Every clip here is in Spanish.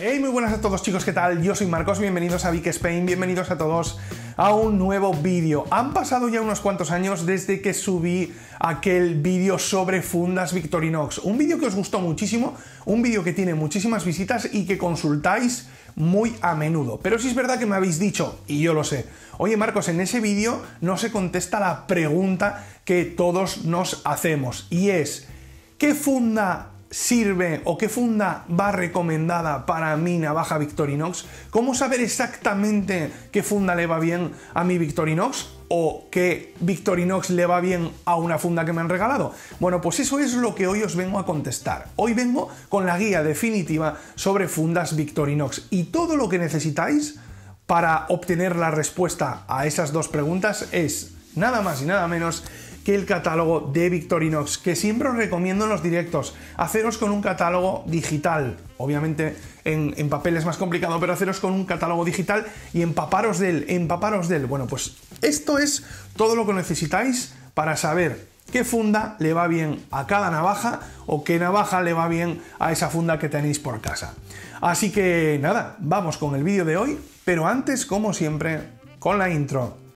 Hey, muy buenas a todos chicos, ¿qué tal? Yo soy Marcos, bienvenidos a Vic Spain, bienvenidos a todos a un nuevo vídeo. Han pasado ya unos cuantos años desde que subí aquel vídeo sobre fundas Victorinox, un vídeo que os gustó muchísimo, un vídeo que tiene muchísimas visitas y que consultáis muy a menudo. Pero si es verdad que me habéis dicho, y yo lo sé, oye Marcos, en ese vídeo no se contesta la pregunta que todos nos hacemos, y es, ¿qué funda sirve o qué funda va recomendada para mi navaja Victorinox? ¿Cómo saber exactamente qué funda le va bien a mi Victorinox? o qué Victorinox le va bien a una funda que me han regalado? Bueno, pues eso es lo que hoy os vengo a contestar. Hoy vengo con la guía definitiva sobre fundas Victorinox y todo lo que necesitáis para obtener la respuesta a esas dos preguntas es nada más y nada menos que el catálogo de Victorinox, que siempre os recomiendo en los directos. Haceros con un catálogo digital. Obviamente en, en, papel es más complicado, pero haceros con un catálogo digital y empaparos del, empaparos del. Bueno, pues esto es todo lo que necesitáis para saber qué funda le va bien a cada navaja o qué navaja le va bien a esa funda que tenéis por casa. Así que nada, vamos con el vídeo de hoy, pero antes, como siempre, con la intro.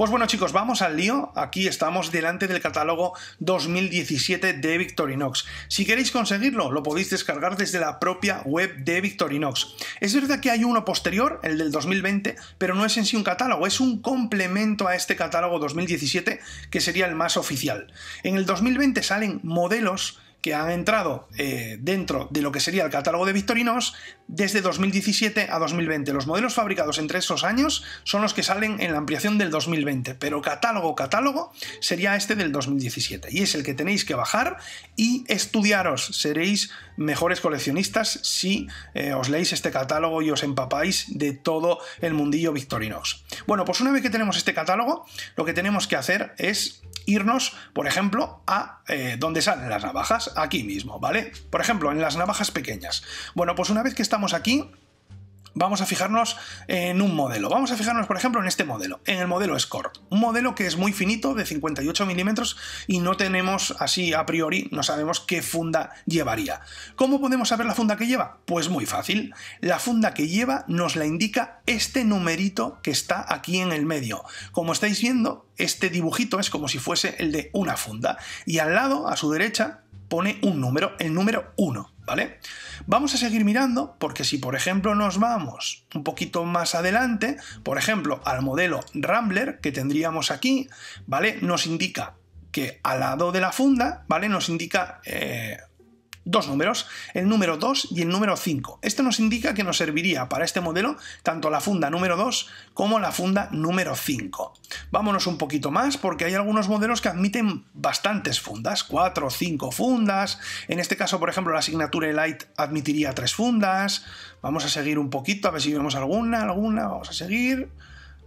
Pues bueno chicos, vamos al lío. Aquí estamos delante del catálogo 2017 de Victorinox. Si queréis conseguirlo, lo podéis descargar desde la propia web de Victorinox. Es verdad que hay uno posterior, el del 2020, pero no es en sí un catálogo, es un complemento a este catálogo 2017 que sería el más oficial. En el 2020 salen modelos que han entrado eh, dentro de lo que sería el catálogo de Victorinox desde 2017 a 2020. Los modelos fabricados entre esos años son los que salen en la ampliación del 2020, pero catálogo, catálogo sería este del 2017 y es el que tenéis que bajar y estudiaros. Seréis mejores coleccionistas si eh, os leéis este catálogo y os empapáis de todo el mundillo Victorinox. Bueno, pues una vez que tenemos este catálogo, lo que tenemos que hacer es irnos, por ejemplo, a eh, donde salen las navajas, aquí mismo, ¿vale? Por ejemplo, en las navajas pequeñas. Bueno, pues una vez que estamos aquí, vamos a fijarnos en un modelo. Vamos a fijarnos, por ejemplo, en este modelo, en el modelo Score. Un modelo que es muy finito, de 58 milímetros, y no tenemos así a priori, no sabemos qué funda llevaría. ¿Cómo podemos saber la funda que lleva? Pues muy fácil. La funda que lleva nos la indica este numerito que está aquí en el medio. Como estáis viendo, este dibujito es como si fuese el de una funda. Y al lado, a su derecha, pone un número, el número 1, ¿vale? Vamos a seguir mirando porque si por ejemplo nos vamos un poquito más adelante, por ejemplo al modelo Rambler que tendríamos aquí, ¿vale? Nos indica que al lado de la funda, ¿vale? Nos indica eh, dos números, el número 2 y el número 5. Esto nos indica que nos serviría para este modelo tanto la funda número 2 como la funda número 5. Vámonos un poquito más porque hay algunos modelos que admiten bastantes fundas, 4 o 5 fundas. En este caso, por ejemplo, la Signature Elite admitiría 3 fundas. Vamos a seguir un poquito, a ver si vemos alguna, alguna, vamos a seguir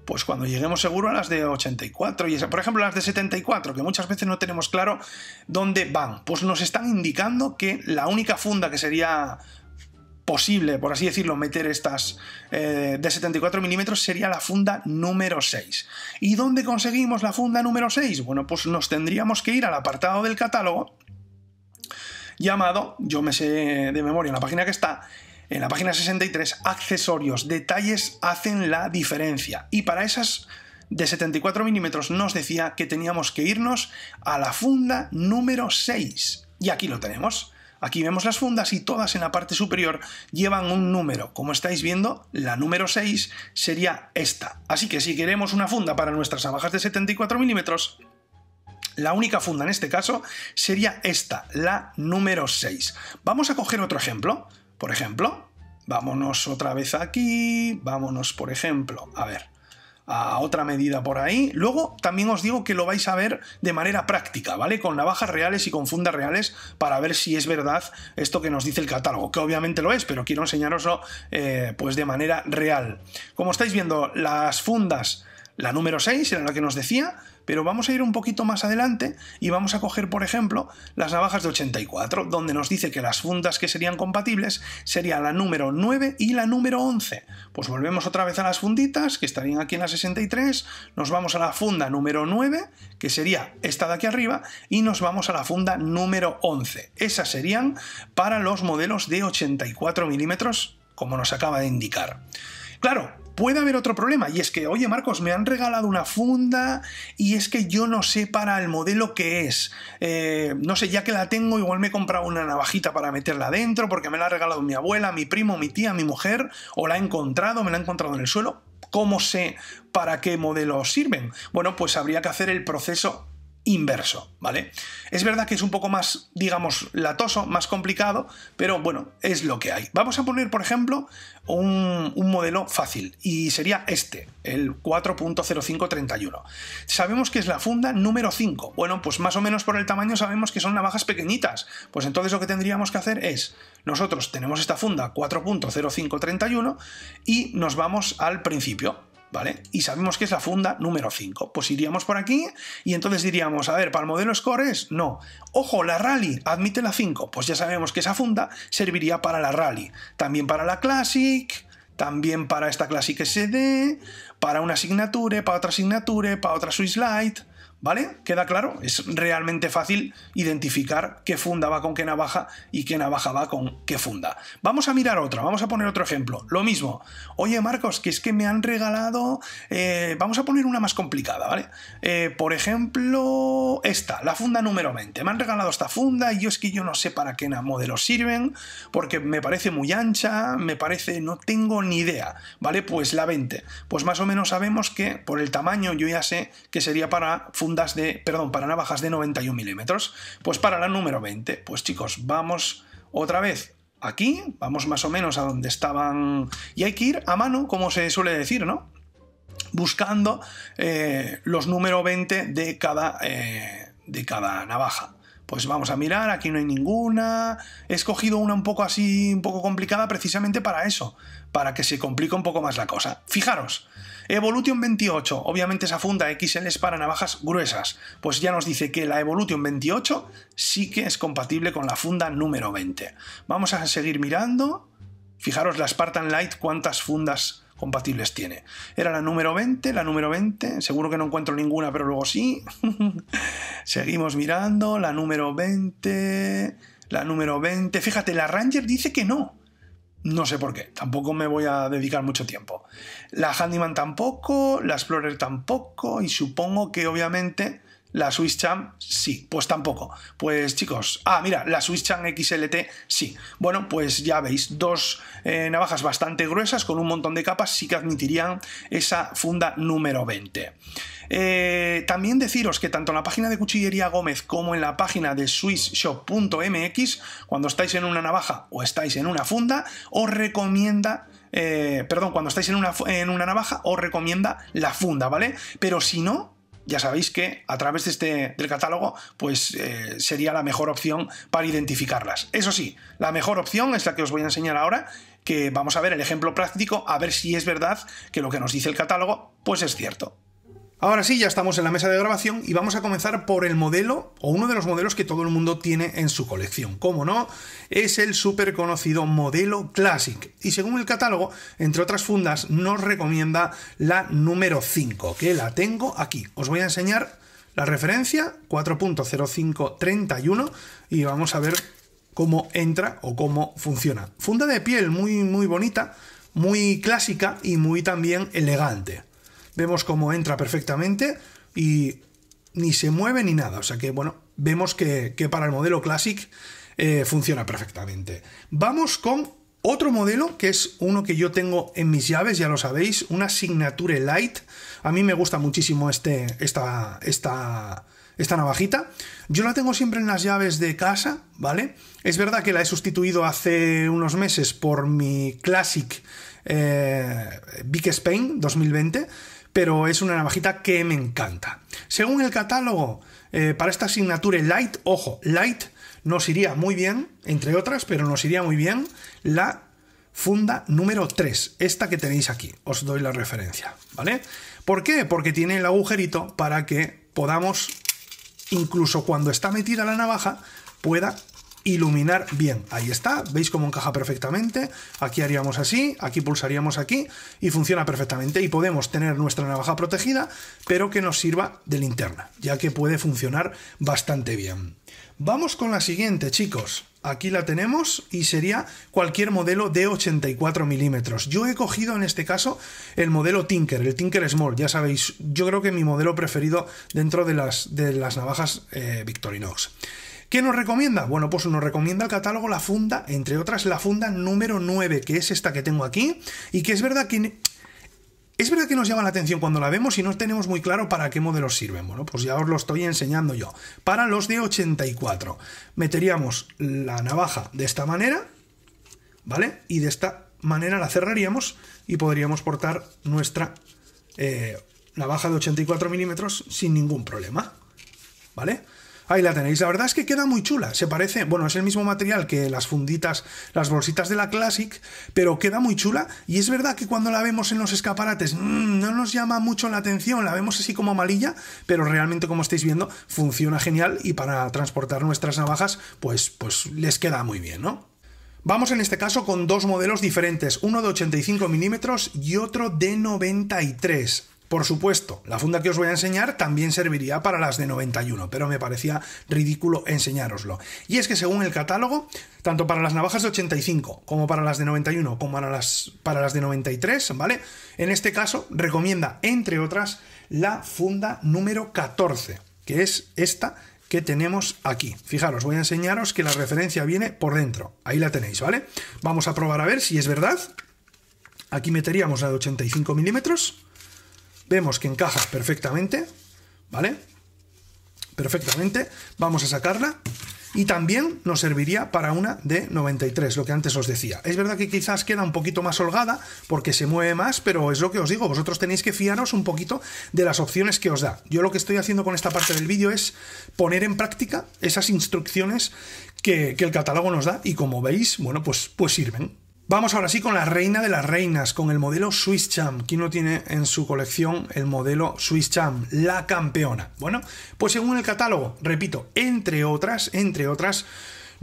pues cuando lleguemos seguro a las de 84 y por ejemplo las de 74, que muchas veces no tenemos claro dónde van, pues nos están indicando que la única funda que sería posible, por así decirlo, meter estas eh, de 74 milímetros sería la funda número 6. ¿Y dónde conseguimos la funda número 6? Bueno, pues nos tendríamos que ir al apartado del catálogo llamado, yo me sé de memoria en la página que está, en la página 63, accesorios, detalles hacen la diferencia. Y para esas de 74 milímetros nos decía que teníamos que irnos a la funda número 6. Y aquí lo tenemos. Aquí vemos las fundas y todas en la parte superior llevan un número. Como estáis viendo, la número 6 sería esta. Así que si queremos una funda para nuestras navajas de 74 milímetros, la única funda en este caso sería esta, la número 6. Vamos a coger otro ejemplo. Por ejemplo, vámonos otra vez aquí, vámonos, por ejemplo, a ver, a otra medida por ahí. Luego también os digo que lo vais a ver de manera práctica, ¿vale? Con navajas reales y con fundas reales para ver si es verdad esto que nos dice el catálogo, que obviamente lo es, pero quiero enseñaroslo eh, pues de manera real. Como estáis viendo, las fundas, la número 6 era la que nos decía, pero vamos a ir un poquito más adelante y vamos a coger, por ejemplo, las navajas de 84, donde nos dice que las fundas que serían compatibles serían la número 9 y la número 11. Pues volvemos otra vez a las funditas, que estarían aquí en la 63, nos vamos a la funda número 9, que sería esta de aquí arriba, y nos vamos a la funda número 11. Esas serían para los modelos de 84 milímetros, como nos acaba de indicar. Claro, puede haber otro problema y es que, oye Marcos, me han regalado una funda y es que yo no sé para el modelo que es. Eh, no sé, ya que la tengo, igual me he comprado una navajita para meterla dentro porque me la ha regalado mi abuela, mi primo, mi tía, mi mujer, o la he encontrado, me la ha encontrado en el suelo. ¿Cómo sé para qué modelo sirven? Bueno, pues habría que hacer el proceso inverso, ¿vale? Es verdad que es un poco más, digamos, latoso, más complicado, pero bueno, es lo que hay. Vamos a poner, por ejemplo, un, modelo fácil y sería este, el 4.0531. Sabemos que es la funda número 5. Bueno, pues más o menos por el tamaño sabemos que son navajas pequeñitas. Pues entonces lo que tendríamos que hacer es, nosotros tenemos esta funda 4.0531 y nos vamos al principio ¿vale? Y sabemos que es la funda número 5. Pues iríamos por aquí y entonces diríamos, a ver, para el modelo Scores, no. Ojo, la Rally admite la 5. Pues ya sabemos que esa funda serviría para la Rally. También para la Classic, también para esta Classic SD, para una Signature, para otra Signature, para otra Swiss Lite ¿Vale? ¿Queda claro? Es realmente fácil identificar qué funda va con qué navaja y qué navaja va con qué funda. Vamos a mirar otra, vamos a poner otro ejemplo. Lo mismo. Oye, Marcos, que es que me han regalado... Eh, vamos a poner una más complicada, ¿vale? Eh, por ejemplo, esta, la funda número 20. Me han regalado esta funda y yo es que yo no sé para qué modelos sirven, porque me parece muy ancha, me parece... no tengo ni idea, ¿vale? Pues la 20. Pues más o menos sabemos que por el tamaño yo ya sé que sería para funda de, perdón, para navajas de 91 milímetros. Pues para la número 20, pues chicos, vamos otra vez aquí, vamos más o menos a donde estaban y hay que ir a mano, como se suele decir, ¿no? Buscando eh, los número 20 de cada, eh, de cada navaja. Pues vamos a mirar, aquí no hay ninguna. He escogido una un poco así, un poco complicada precisamente para eso, para que se complique un poco más la cosa. Fijaros, Evolution 28, obviamente esa funda XL es para navajas gruesas, pues ya nos dice que la Evolution 28 sí que es compatible con la funda número 20. Vamos a seguir mirando. Fijaros la Spartan Light, cuántas fundas compatibles tiene. Era la número 20, la número 20, seguro que no encuentro ninguna, pero luego sí. Seguimos mirando, la número 20, la número 20. Fíjate, la Ranger dice que no. No sé por qué, tampoco me voy a dedicar mucho tiempo. La Handyman tampoco, la Explorer tampoco, y supongo que obviamente la Swiss Cham, sí. Pues tampoco. Pues chicos, ah, mira, la Swiss Cham XLT, sí. Bueno, pues ya veis, dos eh, navajas bastante gruesas con un montón de capas sí que admitirían esa funda número 20. Eh, también deciros que tanto en la página de Cuchillería Gómez como en la página de swissshop.mx, cuando estáis en una navaja o estáis en una funda, os recomienda eh, perdón, cuando estáis en una, en una, navaja, os recomienda la funda, ¿vale? Pero si no, ya sabéis que a través de este, del catálogo pues eh, sería la mejor opción para identificarlas. Eso sí, la mejor opción es la que os voy a enseñar ahora, que vamos a ver el ejemplo práctico, a ver si es verdad que lo que nos dice el catálogo pues es cierto. Ahora sí, ya estamos en la mesa de grabación y vamos a comenzar por el modelo o uno de los modelos que todo el mundo tiene en su colección. Como no, es el súper conocido modelo Classic. Y según el catálogo, entre otras fundas, nos recomienda la número 5, que la tengo aquí. Os voy a enseñar la referencia 4.0531 y vamos a ver cómo entra o cómo funciona. Funda de piel muy muy bonita, muy clásica y muy también elegante. Vemos cómo entra perfectamente y ni se mueve ni nada. O sea que, bueno, vemos que, para el modelo Classic eh, funciona perfectamente. Vamos con otro modelo, que es uno que yo tengo en mis llaves, ya lo sabéis, una Signature Light. A mí me gusta muchísimo este, esta, esta, esta navajita. Yo la tengo siempre en las llaves de casa, ¿vale? Es verdad que la he sustituido hace unos meses por mi Classic Big eh, Spain 2020, pero es una navajita que me encanta. Según el catálogo, eh, para esta asignatura Light, ojo, Light nos iría muy bien, entre otras, pero nos iría muy bien la funda número 3, esta que tenéis aquí, os doy la referencia, ¿vale? ¿Por qué? Porque tiene el agujerito para que podamos, incluso cuando está metida la navaja, pueda iluminar bien. Ahí está, veis cómo encaja perfectamente. Aquí haríamos así, aquí pulsaríamos aquí y funciona perfectamente. Y podemos tener nuestra navaja protegida, pero que nos sirva de linterna, ya que puede funcionar bastante bien. Vamos con la siguiente, chicos. Aquí la tenemos y sería cualquier modelo de 84 milímetros. Yo he cogido en este caso el modelo Tinker, el Tinker Small, ya sabéis, yo creo que mi modelo preferido dentro de las, de las navajas eh, Victorinox. ¿Qué nos recomienda? Bueno, pues nos recomienda el catálogo la funda, entre otras la funda número 9, que es esta que tengo aquí, y que es verdad que es verdad que nos llama la atención cuando la vemos y no tenemos muy claro para qué modelos sirven. Bueno, pues ya os lo estoy enseñando yo. Para los de 84, meteríamos la navaja de esta manera, ¿vale? Y de esta manera la cerraríamos y podríamos portar nuestra eh, navaja de 84 milímetros sin ningún problema, ¿vale? Ahí la tenéis. La verdad es que queda muy chula. Se parece, bueno, es el mismo material que las funditas, las bolsitas de la Classic, pero queda muy chula. Y es verdad que cuando la vemos en los escaparates mm, no nos llama mucho la atención. La vemos así como amarilla, pero realmente, como estáis viendo, funciona genial y para transportar nuestras navajas, pues, pues les queda muy bien, ¿no? Vamos en este caso con dos modelos diferentes, uno de 85 milímetros y otro de 93. Por supuesto, la funda que os voy a enseñar también serviría para las de 91, pero me parecía ridículo enseñároslo. Y es que según el catálogo, tanto para las navajas de 85 como para las de 91 como para las, para las de 93, ¿vale? En este caso recomienda, entre otras, la funda número 14, que es esta que tenemos aquí. Fijaros, voy a enseñaros que la referencia viene por dentro. Ahí la tenéis, ¿vale? Vamos a probar a ver si es verdad. Aquí meteríamos la de 85 milímetros. Vemos que encaja perfectamente, ¿vale? Perfectamente. Vamos a sacarla. Y también nos serviría para una de 93, lo que antes os decía. Es verdad que quizás queda un poquito más holgada porque se mueve más, pero es lo que os digo, vosotros tenéis que fiaros un poquito de las opciones que os da. Yo lo que estoy haciendo con esta parte del vídeo es poner en práctica esas instrucciones que, que el catálogo nos da y como veis, bueno, pues, pues sirven. Vamos ahora sí con la reina de las reinas, con el modelo Swiss Champ. ¿Quién no tiene en su colección el modelo Swiss Champ, la campeona? Bueno, pues según el catálogo, repito, entre otras, entre otras,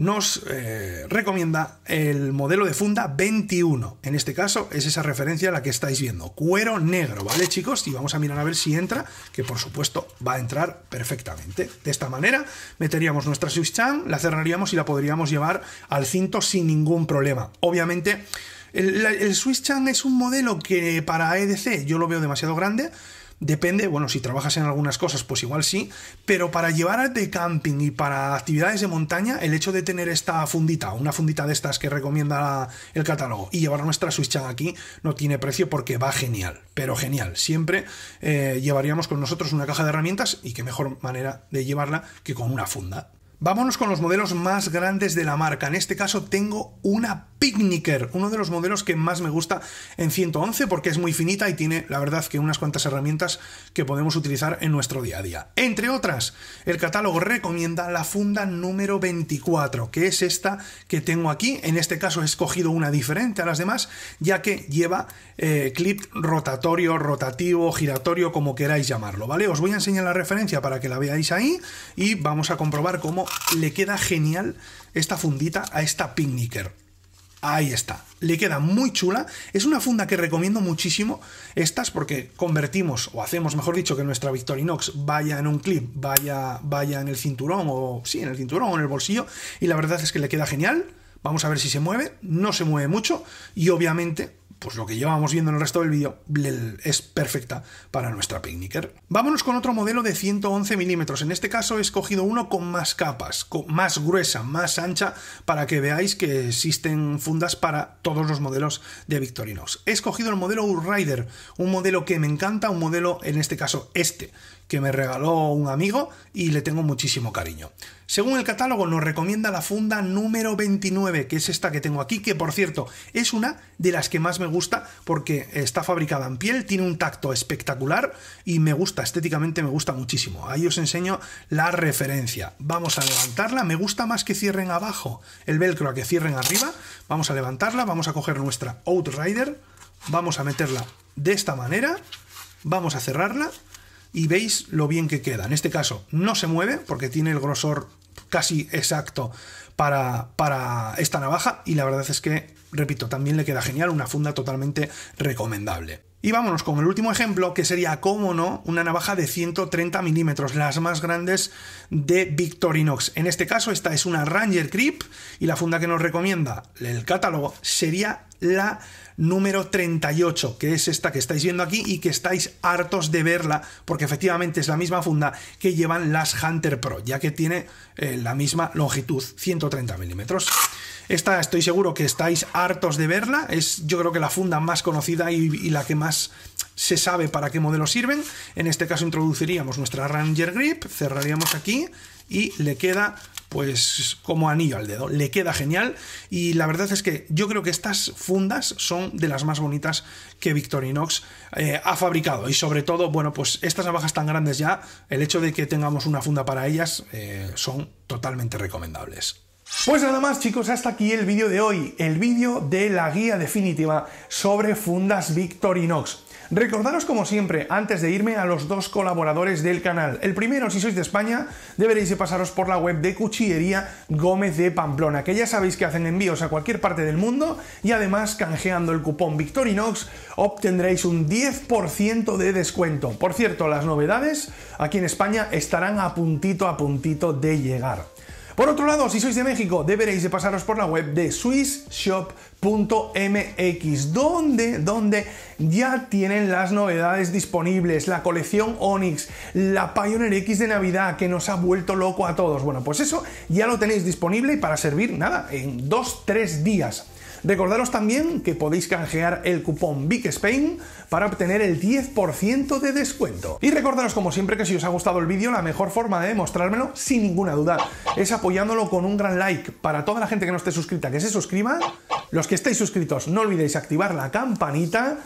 nos eh, recomienda el modelo de funda 21. En este caso es esa referencia a la que estáis viendo. Cuero negro, ¿vale chicos? Y vamos a mirar a ver si entra, que por supuesto va a entrar perfectamente. De esta manera meteríamos nuestra Swiss Chan, la cerraríamos y la podríamos llevar al cinto sin ningún problema. Obviamente... El, el Swiss Chan es un modelo que para EDC yo lo veo demasiado grande, Depende, bueno, si trabajas en algunas cosas, pues igual sí, pero para llevar de camping y para actividades de montaña, el hecho de tener esta fundita, una fundita de estas que recomienda el catálogo, y llevar nuestra Switch aquí, no tiene precio porque va genial, pero genial. Siempre eh, llevaríamos con nosotros una caja de herramientas y qué mejor manera de llevarla que con una funda. Vámonos con los modelos más grandes de la marca. En este caso tengo una Picnicker, uno de los modelos que más me gusta en 111 porque es muy finita y tiene, la verdad, que unas cuantas herramientas que podemos utilizar en nuestro día a día. Entre otras, el catálogo recomienda la funda número 24, que es esta que tengo aquí. En este caso he escogido una diferente a las demás, ya que lleva eh, clip rotatorio, rotativo, giratorio, como queráis llamarlo, ¿vale? Os voy a enseñar la referencia para que la veáis ahí y vamos a comprobar cómo le queda genial esta fundita a esta picnicker. Ahí está. Le queda muy chula. Es una funda que recomiendo muchísimo. Estas porque convertimos, o hacemos, mejor dicho, que nuestra Victorinox vaya en un clip, vaya, vaya en el cinturón, o sí, en el cinturón o en el bolsillo. Y la verdad es que le queda genial. Vamos a ver si se mueve. No se mueve mucho. Y obviamente pues lo que llevamos viendo en el resto del vídeo es perfecta para nuestra Picnicker. Vámonos con otro modelo de 111 milímetros. En este caso he escogido uno con más capas, con más gruesa, más ancha, para que veáis que existen fundas para todos los modelos de Victorinox. He escogido el modelo Rider, un modelo que me encanta, un modelo en este caso este, que me regaló un amigo y le tengo muchísimo cariño. Según el catálogo nos recomienda la funda número 29, que es esta que tengo aquí, que por cierto es una de las que más me gusta porque está fabricada en piel, tiene un tacto espectacular y me gusta, estéticamente me gusta muchísimo. Ahí os enseño la referencia. Vamos a levantarla, me gusta más que cierren abajo el velcro a que cierren arriba. Vamos a levantarla, vamos a coger nuestra Outrider, vamos a meterla de esta manera, vamos a cerrarla y veis lo bien que queda. En este caso no se mueve porque tiene el grosor casi exacto para, para esta navaja y la verdad es que, repito, también le queda genial, una funda totalmente recomendable. Y vámonos con el último ejemplo, que sería, como no, una navaja de 130 milímetros, las más grandes de Victorinox. En este caso, esta es una Ranger Creep y la funda que nos recomienda el catálogo sería la número 38, que es esta que estáis viendo aquí y que estáis hartos de verla, porque efectivamente es la misma funda que llevan las Hunter Pro, ya que tiene eh, la misma longitud, 130 milímetros. Esta estoy seguro que estáis hartos de verla, es yo creo que la funda más conocida y, y la que más se sabe para qué modelo sirven. En este caso introduciríamos nuestra Ranger Grip, cerraríamos aquí, y le queda pues como anillo al dedo, le queda genial y la verdad es que yo creo que estas fundas son de las más bonitas que Victorinox eh, ha fabricado y sobre todo, bueno, pues estas navajas tan grandes ya, el hecho de que tengamos una funda para ellas eh, son totalmente recomendables. Pues nada más chicos, hasta aquí el vídeo de hoy, el vídeo de la guía definitiva sobre fundas Victorinox. Recordaros como siempre, antes de irme, a los dos colaboradores del canal. El primero, si sois de España, deberéis de pasaros por la web de Cuchillería Gómez de Pamplona, que ya sabéis que hacen envíos a cualquier parte del mundo y además canjeando el cupón Victorinox obtendréis un 10% de descuento. Por cierto, las novedades aquí en España estarán a puntito a puntito de llegar. Por otro lado, si sois de México, deberéis de pasaros por la web de swissshop.mx, donde, donde ya tienen las novedades disponibles, la colección Onyx, la Pioneer X de Navidad, que nos ha vuelto loco a todos. Bueno, pues eso ya lo tenéis disponible y para servir, nada, en 2-3 días. Recordaros también que podéis canjear el cupón Big Spain para obtener el 10% de descuento. Y recordaros como siempre que si os ha gustado el vídeo, la mejor forma de demostrármelo, sin ninguna duda, es apoyándolo con un gran like. Para toda la gente que no esté suscrita, que se suscriba. Los que estéis suscritos, no olvidéis activar la campanita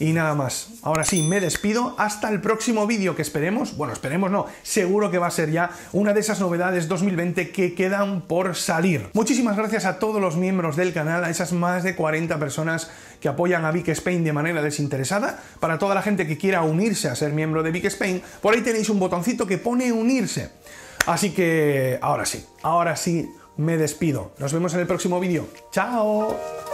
y nada más. Ahora sí, me despido. Hasta el próximo vídeo que esperemos. Bueno, esperemos no. Seguro que va a ser ya una de esas novedades 2020 que quedan por salir. Muchísimas gracias a todos los miembros del canal, a esas más de 40 personas que apoyan a Big Spain de manera desinteresada. Para toda la gente que quiera unirse a ser miembro de Big Spain, por ahí tenéis un botoncito que pone unirse. Así que ahora sí, ahora sí me despido. Nos vemos en el próximo vídeo. ¡Chao!